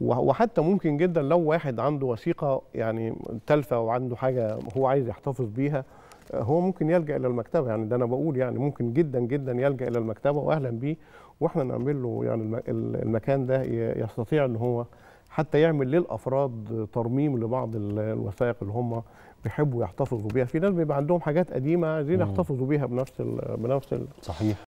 وحتى ممكن جدا لو واحد عنده وثيقه يعني تالفه وعنده حاجه هو عايز يحتفظ بيها هو ممكن يلجا الى المكتبه يعني ده انا بقول يعني ممكن جدا جدا يلجا الى المكتبه واهلا بيه واحنا نعمل له يعني المكان ده يستطيع ان هو حتى يعمل للافراد ترميم لبعض الوثائق اللي هم بيحبوا يحتفظوا بيها في ناس بيبقى عندهم حاجات قديمه عايزين يحتفظوا بيها بنفس بنفس صحيح